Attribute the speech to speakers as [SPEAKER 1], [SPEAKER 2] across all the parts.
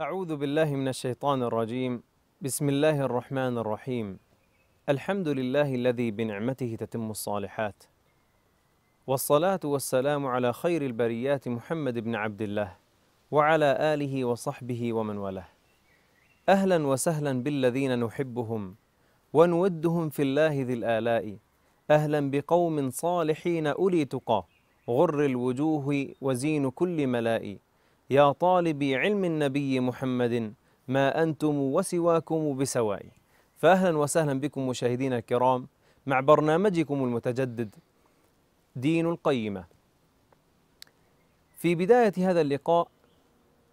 [SPEAKER 1] أعوذ بالله من الشيطان الرجيم بسم الله الرحمن الرحيم الحمد لله الذي بنعمته تتم الصالحات والصلاة والسلام على خير البريات محمد بن عبد الله وعلى آله وصحبه ومن والاه أهلا وسهلا بالذين نحبهم ونودهم في الله ذي الآلاء أهلا بقوم صالحين أولي تقى غر الوجوه وزين كل ملائي يا طالبي علم النبي محمد ما أنتم وسواكم بسواء فأهلا وسهلا بكم مشاهدينا الكرام مع برنامجكم المتجدد دين القيمة في بداية هذا اللقاء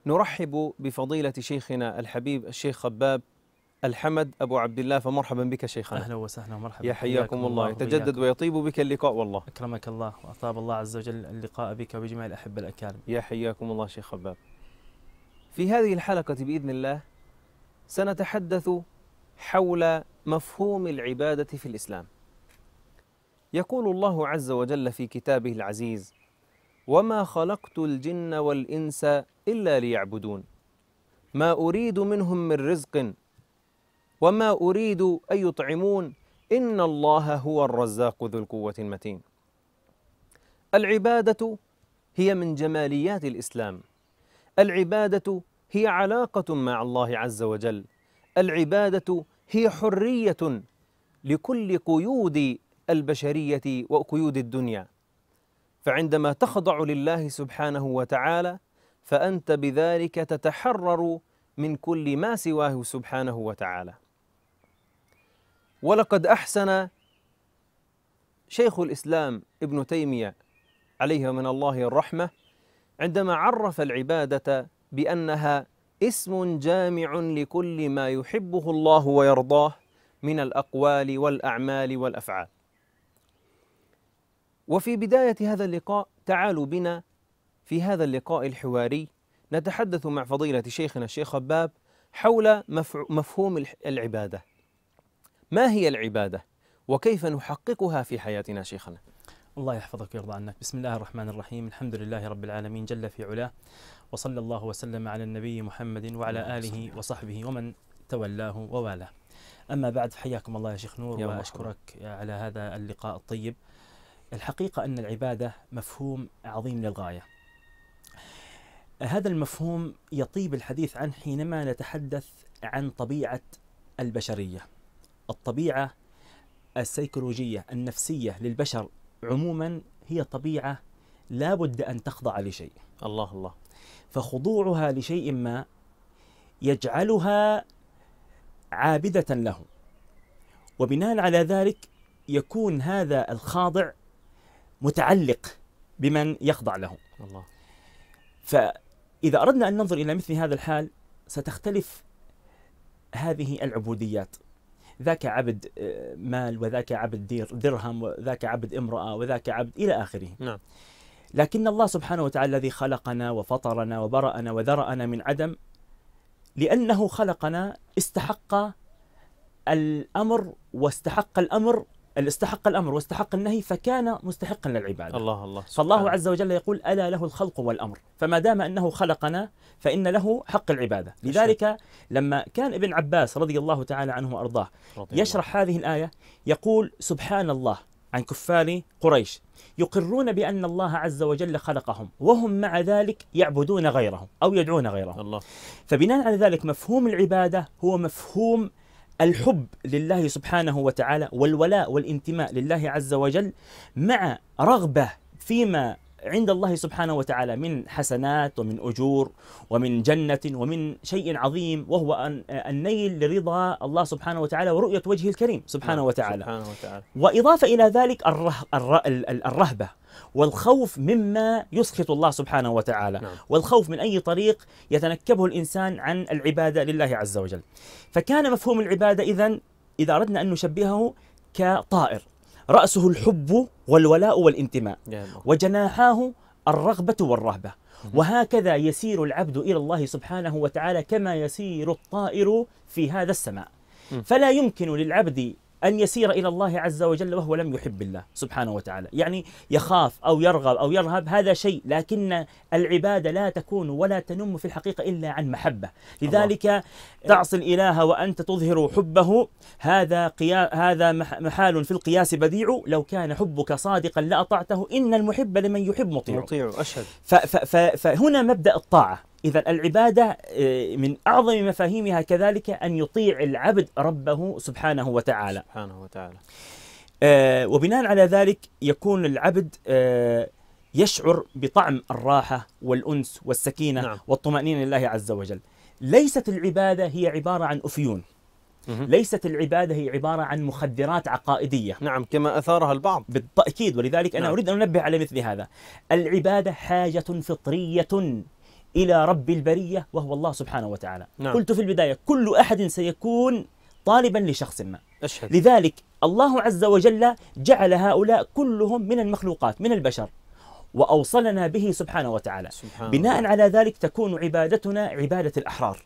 [SPEAKER 1] نرحب بفضيلة شيخنا الحبيب الشيخ خباب الحمد أبو عبد الله فمرحبا بك شيخنا أهلا وسهلا ومرحبا يا حياكم الله يتجدد ويطيب بك اللقاء والله أكرمك الله وأطاب الله عز وجل اللقاء بك وبجميع الأحبة الأكارم يا حياكم الله شيخ خباب في هذه الحلقة بإذن الله سنتحدث حول مفهوم العبادة في الإسلام يقول الله عز وجل في كتابه العزيز وما خلقت الجن والإنس إلا ليعبدون ما أريد منهم من رزق وما أريد أن يطعمون إن الله هو الرزاق ذو القوة المتين العبادة هي من جماليات الإسلام العبادة هي علاقة مع الله عز وجل العبادة هي حرية لكل قيود البشرية وقيود الدنيا فعندما تخضع لله سبحانه وتعالى فأنت بذلك تتحرر من كل ما سواه سبحانه وتعالى ولقد أحسن شيخ الإسلام ابن تيمية عليه من الله الرحمة عندما عرف العبادة بأنها اسم جامع لكل ما يحبه الله ويرضاه من الأقوال والأعمال والأفعال وفي بداية هذا اللقاء تعالوا بنا في هذا اللقاء الحواري نتحدث مع فضيلة شيخنا الشيخ خباب حول مفهوم العبادة ما هي العبادة وكيف نحققها في حياتنا شيخنا الله يحفظك ويرضى عنك بسم الله الرحمن الرحيم
[SPEAKER 2] الحمد لله رب العالمين جل في علاه وصلى الله وسلم على النبي محمد وعلى آله وصحبه ومن تولاه ووالاه أما بعد حياكم الله يا شيخ نور يا وأشكرك على هذا اللقاء الطيب الحقيقة أن العبادة مفهوم عظيم للغاية هذا المفهوم يطيب الحديث عنه حينما نتحدث عن طبيعة البشرية الطبيعة السيكولوجية النفسية للبشر عموما هي طبيعة لا بد أن تخضع لشيء الله الله فخضوعها لشيء ما يجعلها عابدة له وبناء على ذلك يكون هذا الخاضع متعلق بمن يخضع له الله فإذا أردنا أن ننظر إلى مثل هذا الحال ستختلف هذه العبوديات ذاك عبد آه، مال وذاك عبد دير درهم وذاك عبد امرأة وذاك عبد إلى آخره نعم لكن الله سبحانه وتعالى الذي خلقنا وفطرنا وبرأنا وذرأنا من عدم لأنه خلقنا استحق الأمر واستحق الأمر استحق الامر واستحق النهي فكان مستحقا للعباده. الله الله سبحانه. فالله عز وجل يقول الا له الخلق والامر، فما دام انه خلقنا فان له حق العباده، لذلك لما كان ابن عباس رضي الله تعالى عنه وارضاه يشرح الله. هذه الايه يقول سبحان الله عن كفار قريش يقرون بأن الله عز وجل خلقهم وهم مع ذلك يعبدون غيرهم أو يدعون غيرهم الله. فبناء على ذلك مفهوم العبادة هو مفهوم الحب لله سبحانه وتعالى والولاء والانتماء لله عز وجل مع رغبة فيما عند الله سبحانه وتعالى من حسنات ومن أجور ومن جنة ومن شيء عظيم وهو النيل لرضا الله سبحانه وتعالى ورؤية وجهه الكريم سبحانه نعم، وتعالى, سبحانه وتعالى. وإضافة إلى ذلك الرهبة والخوف مما يسخط الله سبحانه وتعالى نعم. والخوف من أي طريق يتنكبه الإنسان عن العبادة لله عز وجل فكان مفهوم العبادة إذا إذا أردنا أن نشبهه كطائر رأسه الحب والولاء والانتماء وجناحاه الرغبة والرهبة وهكذا يسير العبد إلى الله سبحانه وتعالى كما يسير الطائر في هذا السماء فلا يمكن للعبد أن يسير إلى الله عز وجل وهو لم يحب الله سبحانه وتعالى يعني يخاف أو يرغب أو يرهب هذا شيء لكن العبادة لا تكون ولا تنم في الحقيقة إلا عن محبة لذلك تعصي الإله وأنت تظهر حبه هذا قيا هذا محال في القياس بديع لو كان حبك صادقا لأطعته إن المحب لمن يحب مطيع مطيع أشهد فهنا مبدأ الطاعة إذا العبادة آه، من أعظم مفاهيمها كذلك أن يطيع العبد ربه سبحانه وتعالى سبحانه وتعالى آه، وبناء على ذلك يكون العبد آه، يشعر بطعم الراحة والأنس والسكينة نعم. والطمأنينة لله عز وجل ليست العبادة هي عبارة عن أفيون ليست العبادة هي عبارة عن مخدرات عقائدية نعم كما أثارها البعض بالتأكيد ولذلك أنا نعم. أريد أن أنبه على مثل هذا العبادة حاجة فطرية إلى رب البرية وهو الله سبحانه وتعالى نعم. قلت في البداية كل أحد سيكون طالبا لشخص ما أشهد. لذلك الله عز وجل جعل هؤلاء كلهم من المخلوقات من البشر وأوصلنا به سبحانه وتعالى سبحان بناء الله. على ذلك تكون عبادتنا عبادة الأحرار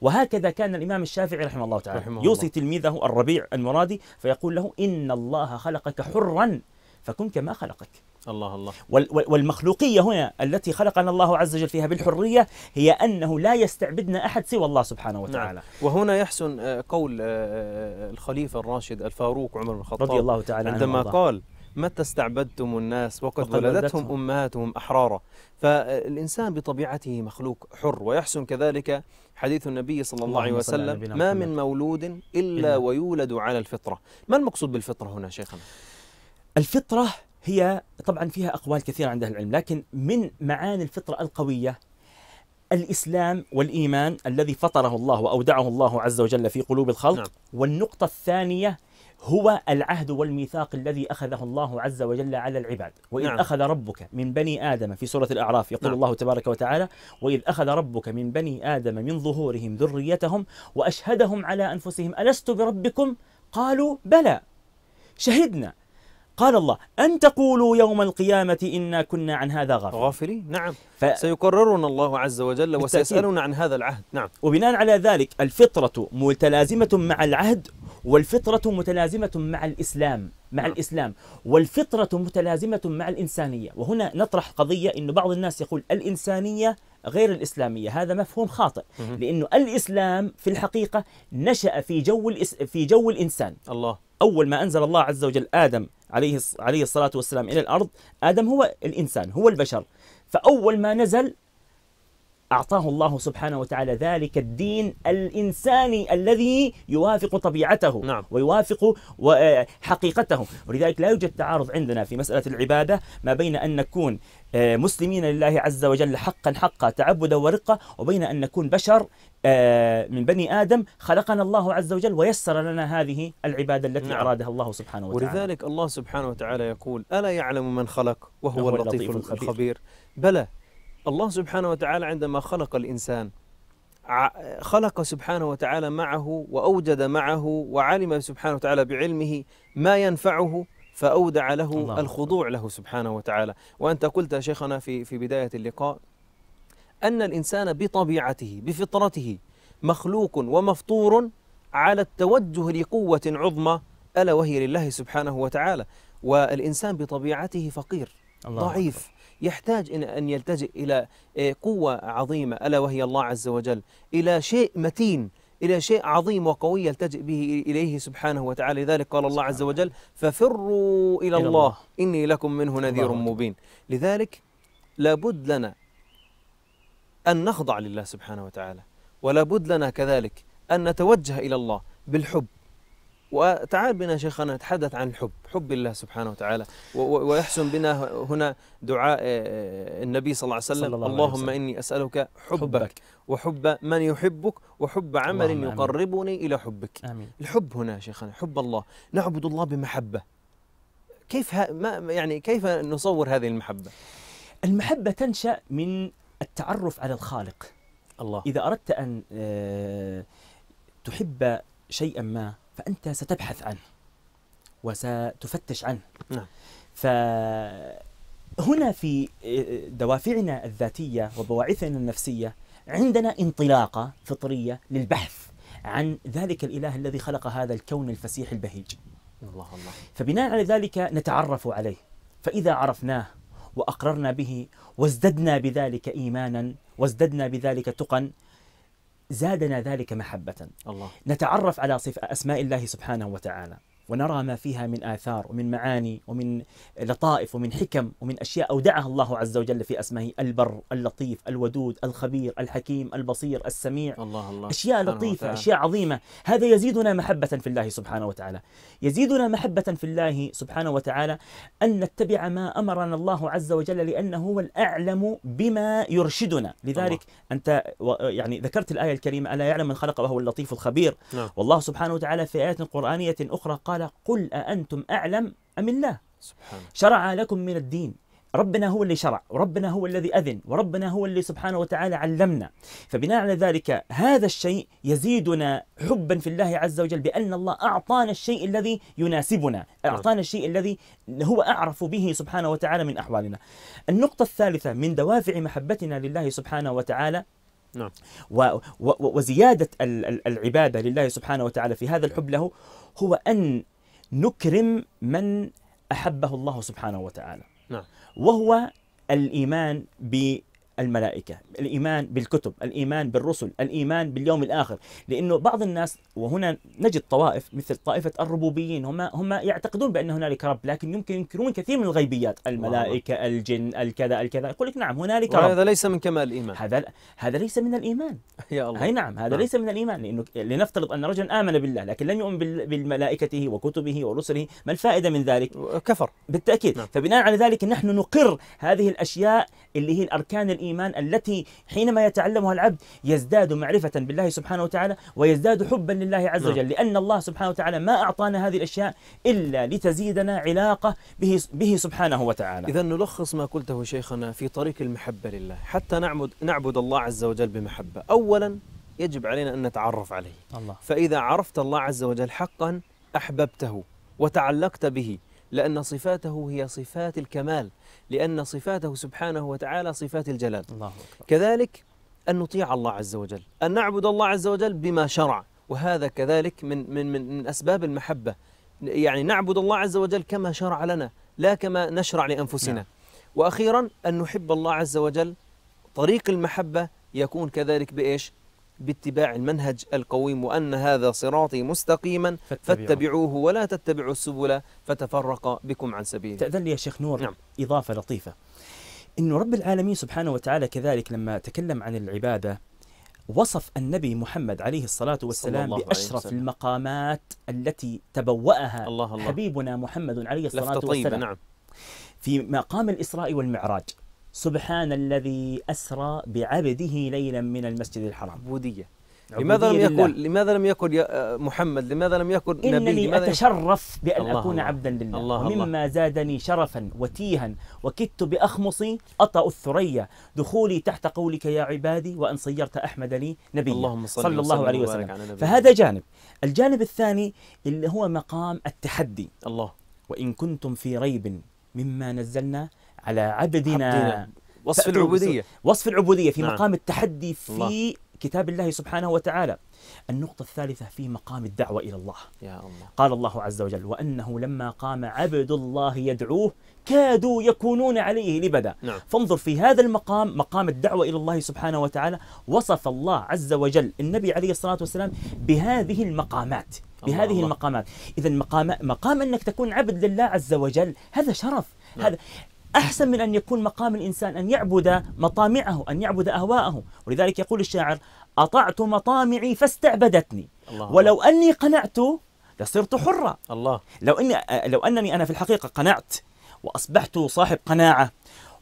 [SPEAKER 2] وهكذا كان الإمام الشافعي رحمه الله تعالى رحمه يوصي الله. تلميذه الربيع المرادي فيقول له إن الله خلقك حرا فكن كما خلقك الله الله والمخلوقية هنا التي خلقنا الله عز وجل فيها بالحرية هي أنه لا يستعبدنا أحد سوى الله سبحانه نعم. وتعالى
[SPEAKER 1] نعم. وهنا يحسن آه، قول آه، آه، الخليفة الراشد الفاروق عمر بن الخطاب رضي الله تعالى عندما عنه قال متى استعبدتم الناس وقد, وقد ولدتهم, ولدتهم أمهاتهم أحرارا فالإنسان بطبيعته مخلوق حر ويحسن كذلك حديث النبي صلى الله عليه وسلم ما من مولود إلا ويولد على الفطرة ما المقصود بالفطرة هنا شيخنا؟
[SPEAKER 2] الفطرة هي طبعا فيها أقوال كثيرة عند أهل العلم لكن من معاني الفطرة القوية الإسلام والإيمان الذي فطره الله وأودعه الله عز وجل في قلوب الخلق نعم. والنقطة الثانية هو العهد والميثاق الذي أخذه الله عز وجل على العباد وإذ نعم. أخذ ربك من بني آدم في سورة الأعراف يقول نعم. الله تبارك وتعالى وإذ أخذ ربك من بني آدم من ظهورهم ذريتهم وأشهدهم على أنفسهم ألست بربكم قالوا بلى شهدنا قال الله أن تقولوا يوم القيامة إنا كنا عن هذا غافلين غافلين
[SPEAKER 1] نعم ف...
[SPEAKER 2] سيقررنا الله عز وجل وسيسألنا
[SPEAKER 1] عن هذا العهد نعم
[SPEAKER 2] وبناء على ذلك الفطرة متلازمة مع العهد والفطرة متلازمة مع الإسلام مع نعم. الإسلام والفطرة متلازمة مع الإنسانية وهنا نطرح قضية أن بعض الناس يقول الإنسانية غير الإسلامية هذا مفهوم خاطئ لأنه الإسلام في الحقيقة نشأ في جو, الإس... في جو الإنسان الله أول ما أنزل الله عز وجل آدم عليه عليه الصلاة والسلام إلى الأرض آدم هو الإنسان هو البشر فأول ما نزل أعطاه الله سبحانه وتعالى ذلك الدين الإنساني الذي يوافق طبيعته نعم. ويوافق آه، حقيقته ولذلك لا يوجد تعارض عندنا في مسألة العبادة ما بين أن نكون آه، مسلمين لله عز وجل حقا حقا تعبدا ورقة وبين أن نكون بشر آه، من بني آدم خلقنا الله عز وجل ويسر لنا هذه العبادة التي نعم. أرادها الله سبحانه وتعالى
[SPEAKER 1] ولذلك الله سبحانه وتعالى يقول ألا يعلم من خلق وهو, اللطيف الخبير, الخبير بلى الله سبحانه وتعالى عندما خلق الإنسان خلق سبحانه وتعالى معه وأوجد معه وعلم سبحانه وتعالى بعلمه ما ينفعه فأودع له الله الخضوع له سبحانه وتعالى وأنت قلت يا شيخنا في, في بداية اللقاء أن الإنسان بطبيعته بفطرته مخلوق ومفطور على التوجه لقوة عظمى ألا وهي لله سبحانه وتعالى والإنسان بطبيعته فقير الله ضعيف يحتاج أن يلتجئ إلى آه، قوة عظيمة ألا وهي الله عز وجل إلى شيء متين إلى شيء عظيم وقوي يلتجئ به إليه سبحانه وتعالى لذلك قال الله عز وجل ففروا إلى الله إني لكم منه نذير مبين لذلك لابد لنا أن نخضع لله سبحانه وتعالى ولابد لنا كذلك أن نتوجه إلى الله بالحب وتعال بنا شيخنا نتحدث عن الحب حب الله سبحانه وتعالى ويحسن بنا هنا دعاء آه، آه، النبي صلى الله عليه وسلم الله اللهم وسلم. إني أسألك حبك, حبك وحب من يحبك وحب عمل يقربني إلى حبك آمين. الحب هنا شيخنا حب الله نعبد الله بمحبة كيف ما يعني كيف نصور هذه المحبة المحبة تنشأ من التعرف على الخالق الله إذا أردت أن آه،
[SPEAKER 2] تحب شيئا ما فأنت ستبحث عنه وستفتش عنه نعم. فهنا في آه، دوافعنا الذاتية وبواعثنا النفسية عندنا انطلاقة فطرية للبحث عن ذلك الإله الذي خلق هذا الكون الفسيح البهيج الله الله فبناء على ذلك نتعرف عليه فإذا عرفناه وأقررنا به وازددنا بذلك إيمانا وازددنا بذلك تقا زادنا ذلك محبة الله نتعرف على صف أسماء الله سبحانه وتعالى ونرى ما فيها من آثار ومن معاني ومن لطائف ومن حكم ومن أشياء أودعها الله عز وجل في أسمائه البر اللطيف الودود الخبير الحكيم البصير السميع الله الله أشياء لطيفة أشياء عظيمة هذا يزيدنا محبة في الله سبحانه وتعالى يزيدنا محبة في الله سبحانه وتعالى أن نتبع ما أمرنا الله عز وجل لأنه هو الأعلم بما يرشدنا لذلك الله. أنت يعني ذكرت الآية الكريمة ألا يعلم من خلق وهو اللطيف الخبير نعم. والله سبحانه وتعالى في آية قرآنية أخرى قال قال قل أأنتم أعلم أم الله سبحانه. شرع لكم من الدين ربنا هو اللي شرع وربنا هو الذي أذن وربنا هو اللي سبحانه وتعالى علمنا فبناء على ذلك هذا الشيء يزيدنا حبا في الله عز وجل بأن الله أعطانا الشيء الذي يناسبنا أعطانا الشيء الذي هو أعرف به سبحانه وتعالى من أحوالنا النقطة الثالثة من دوافع محبتنا لله سبحانه وتعالى نعم. و و وزيادة العبادة لله سبحانه وتعالى في هذا الحب له هو أن نكرم من أحبه الله سبحانه وتعالى نعم. وهو الإيمان ب الملائكة الإيمان بالكتب الإيمان بالرسل الإيمان باليوم الآخر لأنه بعض الناس وهنا نجد طوائف مثل طائفة الربوبيين هم, هم يعتقدون بأن هنالك رب لكن يمكن ينكرون كثير من الغيبيات الملائكة الجن الكذا الكذا يقول لك نعم هنالك رب هذا ليس من كمال الإيمان هذا هذا ليس من الإيمان يا الله أي نعم هذا نعم. ليس من الإيمان لأنه لنفترض أن رجلا آمن بالله لكن لم يؤمن بالملائكته وكتبه ورسله ما الفائدة من ذلك كفر بالتأكيد نعم. فبناء على ذلك نحن نقر هذه الأشياء اللي هي الأركان الإيمان التي حينما يتعلمها العبد يزداد معرفة بالله سبحانه وتعالى ويزداد حبا لله عز نعم. وجل لأن الله سبحانه وتعالى ما أعطانا هذه الأشياء إلا لتزيدنا
[SPEAKER 1] علاقة به, به سبحانه وتعالى إذا نلخص ما قلته شيخنا في طريق المحبة لله حتى نعبد, نعبد الله عز وجل بمحبة أولا يجب علينا أن نتعرف عليه الله. فإذا عرفت الله عز وجل حقا أحببته وتعلقت به لأن صفاته هي صفات الكمال لأن صفاته سبحانه وتعالى صفات الجلال الله أكبر. كذلك أن نطيع الله عز وجل أن نعبد الله عز وجل بما شرع وهذا كذلك من, من, من, من أسباب المحبة يعني نعبد الله عز وجل كما شرع لنا لا كما نشرع لأنفسنا نعم. وأخيرا أن نحب الله عز وجل طريق المحبة يكون كذلك بإيش باتباع المنهج القويم وأن هذا صراطي مستقيما فاتبعوه, فاتبعوه ولا تتبعوا السبل فتفرق بكم عن سبيله تأذن لي يا شيخ نور نعم. إضافة لطيفة
[SPEAKER 2] أن رب العالمين سبحانه وتعالى كذلك لما تكلم عن العبادة وصف النبي محمد عليه الصلاة والسلام الله بأشرف الله المقامات التي تبوأها الله الله. حبيبنا محمد عليه الصلاة والسلام نعم. في مقام الإسراء والمعراج سبحان
[SPEAKER 1] الذي أسرى بعبده ليلا من المسجد الحرام عبودية لماذا لم يكن لماذا لم يكن محمد لماذا لم يكن نبي إنني أتشرف بأن الله أكون الله عبدا
[SPEAKER 2] لله الله ومما الله زادني شرفا وتيها وكدت بأخمصي أطأ الثريا دخولي تحت قولك يا عبادي وأن صيرت أحمد لي نبيا اللهم صل صلى الله عليه وسلم على فهذا جانب الجانب الثاني اللي هو مقام التحدي الله وإن كنتم في ريب مما نزلنا على عبدنا, وصف العبودية وصف العبودية في نعم. مقام التحدي في الله. كتاب الله سبحانه وتعالى النقطة الثالثة في مقام الدعوة إلى الله يا الله قال الله عز وجل وأنه لما قام عبد الله يدعوه كادوا يكونون عليه لبدا نعم. فانظر في هذا المقام مقام الدعوة إلى الله سبحانه وتعالى وصف الله عز وجل النبي عليه الصلاة والسلام بهذه المقامات بهذه الله المقامات إذا مقام مقام أنك تكون عبد لله عز وجل هذا شرف نعم. هذا أحسن من أن يكون مقام الإنسان أن يعبد مطامعه أن يعبد أهواءه ولذلك يقول الشاعر أطعت مطامعي فاستعبدتني الله ولو الله. أني قنعت لصرت حرا الله لو اني لو انني انا في الحقيقه قنعت واصبحت صاحب قناعه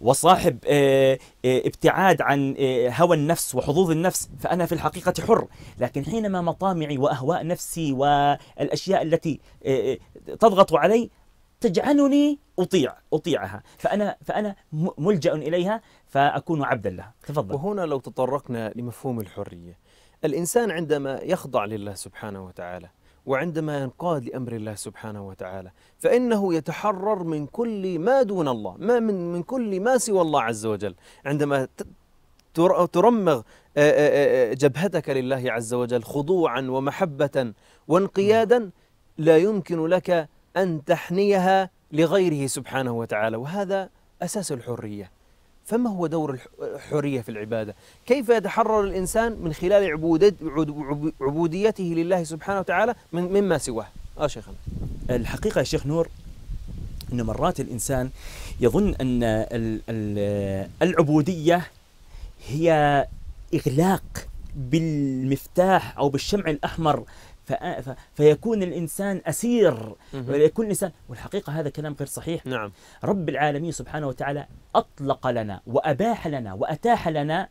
[SPEAKER 2] وصاحب آه، آه، ابتعاد عن آه، هوى النفس وحظوظ النفس فانا في الحقيقه حر لكن حينما مطامعي واهواء نفسي والاشياء التي تضغط علي تجعلني اطيع اطيعها فانا فانا ملجا اليها فاكون
[SPEAKER 1] عبدا لها تفضل وهنا لو تطرقنا لمفهوم الحريه الانسان عندما يخضع لله سبحانه وتعالى وعندما ينقاد لامر الله سبحانه وتعالى فانه يتحرر من كل ما دون الله ما من من كل ما سوى الله عز وجل عندما ترمغ جبهتك لله عز وجل خضوعا ومحبه وانقيادا لا يمكن لك أن تحنيها لغيره سبحانه وتعالى وهذا أساس الحرية فما هو دور الحرية في العبادة كيف يتحرر الإنسان من خلال عبوديته لله سبحانه وتعالى من مما سواه آه شيخنا الحقيقة يا شيخ نور
[SPEAKER 2] أن مرات الإنسان يظن أن العبودية هي إغلاق بالمفتاح أو بالشمع الأحمر فيكون الإنسان أسير ويكون الإنسان والحقيقة هذا كلام غير صحيح نعم. رب العالمين سبحانه وتعالى أطلق لنا وأباح لنا وأتاح لنا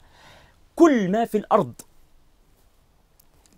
[SPEAKER 2] كل ما في الأرض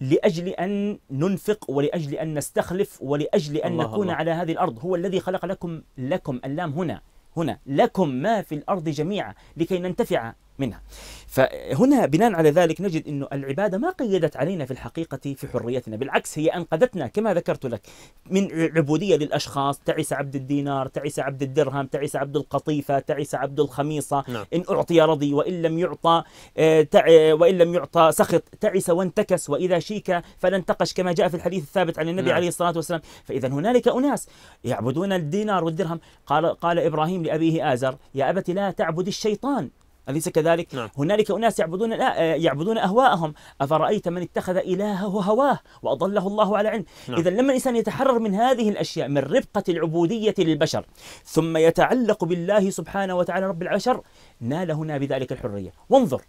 [SPEAKER 2] لأجل أن ننفق ولأجل أن نستخلف ولأجل أن الله نكون الله. على هذه الأرض هو الذي خلق لكم لكم اللام هنا هنا لكم ما في الأرض جميعا لكي ننتفع منها فهنا بناء على ذلك نجد أن العبادة ما قيدت علينا في الحقيقة في حريتنا بالعكس هي أنقذتنا كما ذكرت لك من عبودية للأشخاص تعس عبد الدينار تعس عبد الدرهم تعس عبد القطيفة تعس عبد الخميصة نعم. إن أعطي رضي وإن لم يعطى آه، وإن لم يعطى سخط تعس وانتكس وإذا شيك فلا انتقش كما جاء في الحديث الثابت عن النبي نعم. عليه الصلاة والسلام فإذا هنالك أناس يعبدون الدينار والدرهم قال, قال إبراهيم لأبيه آزر يا أبت لا تعبد الشيطان أليس كذلك؟ نعم. هنالك أناس يعبدون يعبدون أهواءهم أفرأيت من اتخذ إلهه هواه وأضله الله على علم نعم. إذا لما الإنسان يتحرر من هذه الأشياء من ربقة العبودية للبشر ثم يتعلق بالله سبحانه وتعالى رب العشر نال هنا بذلك الحرية وانظر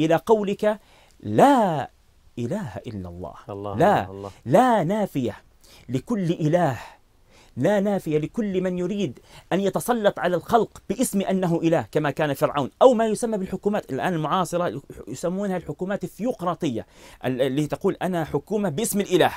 [SPEAKER 2] إلى قولك لا إله إلا الله, الله لا الله. لا نافية لكل إله لا نافية لكل من يريد أن يتسلط على الخلق باسم أنه إله كما كان فرعون أو ما يسمى بالحكومات الآن المعاصرة يسمونها الحكومات الثيوقراطية اللي تقول أنا حكومة باسم الإله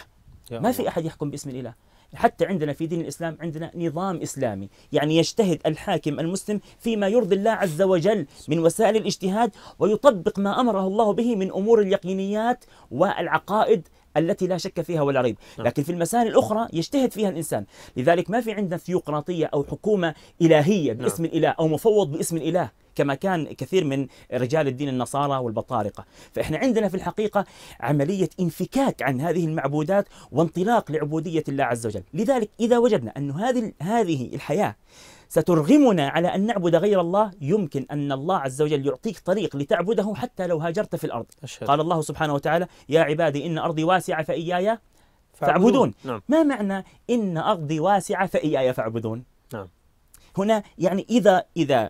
[SPEAKER 2] ما في أحد يحكم باسم الإله حتى عندنا في دين الإسلام عندنا نظام إسلامي يعني يجتهد الحاكم المسلم فيما يرضي الله عز وجل من وسائل الاجتهاد ويطبق ما أمره الله به من أمور اليقينيات والعقائد التي لا شك فيها ولا ريب نعم. لكن في المسائل الأخرى يجتهد فيها الإنسان لذلك ما في عندنا ثيوقراطية أو حكومة إلهية نعم. باسم الإله أو مفوض باسم الإله كما كان كثير من رجال الدين النصارى والبطارقة فإحنا عندنا في الحقيقة عملية انفكاك عن هذه المعبودات وانطلاق لعبودية الله عز وجل لذلك إذا وجدنا أن هذه هذه الحياة سترغمنا على أن نعبد غير الله يمكن أن الله عز وجل يعطيك طريق لتعبده حتى لو هاجرت في الأرض أشهد. قال الله سبحانه وتعالى يا عبادي إن أرضي واسعة فإياي فاعبدون نعم. ما معنى إن أرضي واسعة فإياي فاعبدون نعم. هنا يعني إذا إذا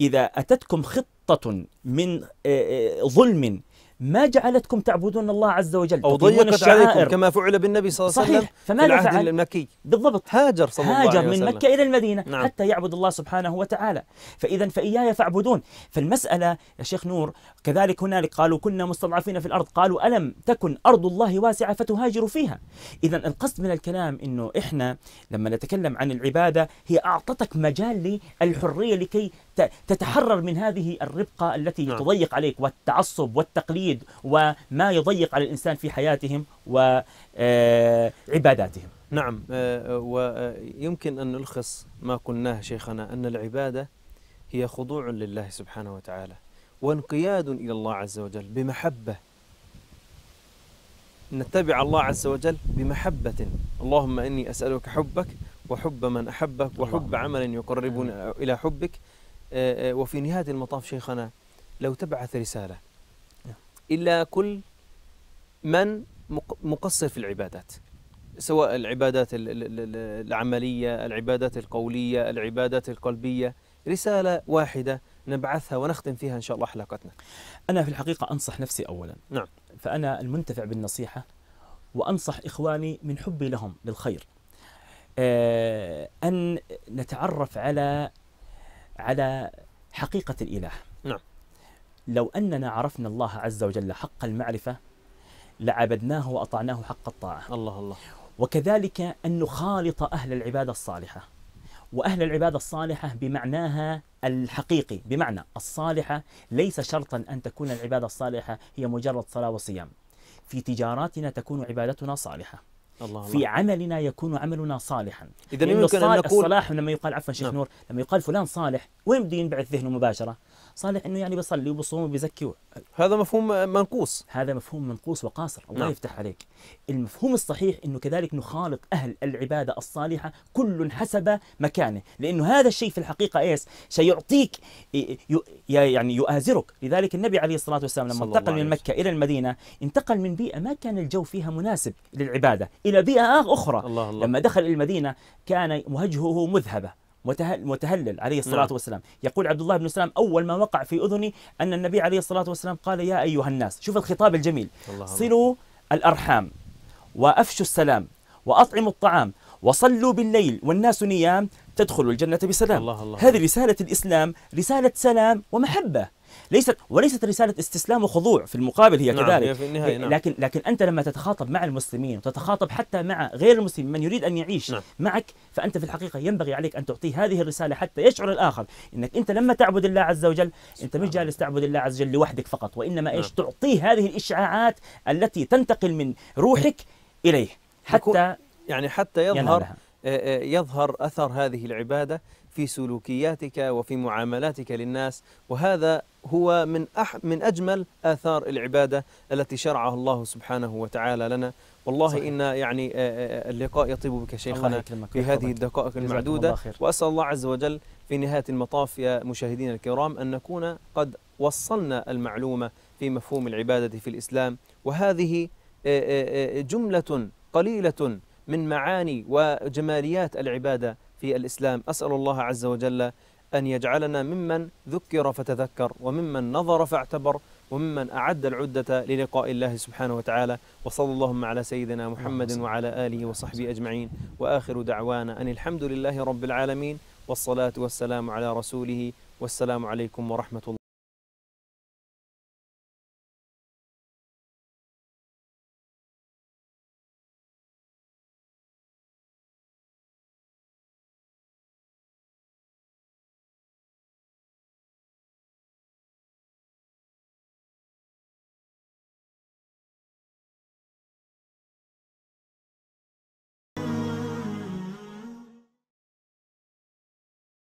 [SPEAKER 2] إذا أتتكم خطة من آه، آه، ظلم ما جعلتكم تعبدون الله عز وجل أو ضيقت عليكم كما
[SPEAKER 1] فعل بالنبي صلى الله عليه وسلم صحيح فماذا في العهد فعل المكي بالضبط
[SPEAKER 2] هاجر صلى الله عليه وسلم هاجر من مكة إلى المدينة نعم حتى يعبد الله سبحانه وتعالى فإذا فإياي فاعبدون فالمسألة يا شيخ نور كذلك هنالك قالوا كنا مستضعفين في الأرض قالوا ألم تكن أرض الله واسعة فتهاجروا فيها إذا القصد من الكلام أنه إحنا لما نتكلم عن العبادة هي أعطتك مجال للحرية لكي تتحرر من هذه الربقة التي نعم. تضيق عليك والتعصب والتقليد وما يضيق على الإنسان في حياتهم
[SPEAKER 1] وعباداتهم آه، نعم آه، آه، ويمكن أن نلخص ما قلناه شيخنا أن العبادة هي خضوع لله سبحانه وتعالى وانقياد إلى الله عز وجل بمحبة نتبع الله عز وجل بمحبة اللهم إني أسألك حبك وحب من أحبك وحب عمل يقربنا إلى حبك آه، آه، وفي نهاية المطاف شيخنا لو تبعث رسالة إلى كل من مقصر في العبادات سواء العبادات العملية العبادات القولية العبادات القلبية رسالة واحدة نبعثها ونختم فيها إن شاء الله حلقتنا أنا في الحقيقة أنصح نفسي أولا نعم فأنا المنتفع بالنصيحة
[SPEAKER 2] وأنصح إخواني من حبي لهم للخير آه، أن نتعرف على على حقيقة الإله نعم لو أننا عرفنا الله عز وجل حق المعرفة لعبدناه وأطعناه حق الطاعة الله الله وكذلك أن نخالط أهل العبادة الصالحة وأهل العبادة الصالحة بمعناها الحقيقي بمعنى الصالحة ليس شرطا أن تكون العبادة الصالحة هي مجرد صلاة وصيام في تجاراتنا تكون عبادتنا صالحة الله في الله. عملنا يكون عملنا صالحا اذا يمكن الصالح ان نقول الصلاح لما يقال عفوا شيخ نعم. نور لما يقال فلان صالح وين بده ينبعث ذهنه مباشره صالح انه يعني بيصلي وبيصوم وبيزكي هذا مفهوم منقوص هذا مفهوم منقوص وقاصر الله نعم. يفتح عليك المفهوم الصحيح انه كذلك نخالط اهل العباده الصالحه كل حسب مكانه لانه هذا الشيء في الحقيقه ايش سيعطيك يعني يؤازرك لذلك النبي عليه الصلاه والسلام لما انتقل من مكه الى المدينه انتقل من بيئه ما كان الجو فيها مناسب للعباده الى بيئه اخرى الله الله. لما دخل المدينه كان وجهه مذهبه متهلل عليه نعم. الصلاة والسلام يقول عبد الله بن سلام أول ما وقع في أذني أن النبي عليه الصلاة والسلام قال يا أيها الناس شوف الخطاب الجميل صلوا الأرحام وأفشوا السلام وأطعموا الطعام وصلوا بالليل والناس نيام تدخلوا الجنة بسلام الله الله هذه رسالة الإسلام رسالة سلام ومحبة ليست وليست رسالة استسلام وخضوع في المقابل هي نعم كذلك هي في النهاية نعم. لكن لكن أنت لما تتخاطب مع المسلمين وتتخاطب حتى مع غير المسلمين من يريد أن يعيش نعم. معك فأنت في الحقيقة ينبغي عليك أن تعطيه هذه الرسالة حتى يشعر الآخر أنك أنت لما تعبد الله عز وجل أنت مش جالس تعبد الله عز وجل لوحدك فقط وإنما إيش نعم. تعطيه هذه الإشعاعات التي تنتقل من روحك
[SPEAKER 1] إليه حتى يعني حتى يظهر آه، آه، يظهر أثر هذه العبادة في سلوكياتك وفي معاملاتك للناس وهذا هو من أح من أجمل آثار العبادة التي شرعه الله سبحانه وتعالى لنا والله صحيح. إن يعني اللقاء يطيب بك شيخنا في هذه الدقائق المعدودة وأسأل الله عز وجل في نهاية المطاف يا مشاهدينا الكرام أن نكون قد وصلنا المعلومة في مفهوم العبادة في الإسلام وهذه جملة قليلة من معاني وجماليات العبادة في الإسلام أسأل الله عز وجل أن يجعلنا ممن ذكر فتذكر وممن نظر فاعتبر وممن أعد العدة للقاء الله سبحانه وتعالى وصلى اللهم على سيدنا محمد وعلى آله وصحبه أجمعين وآخر دعوانا أن الحمد لله رب العالمين والصلاة والسلام على رسوله والسلام عليكم ورحمة الله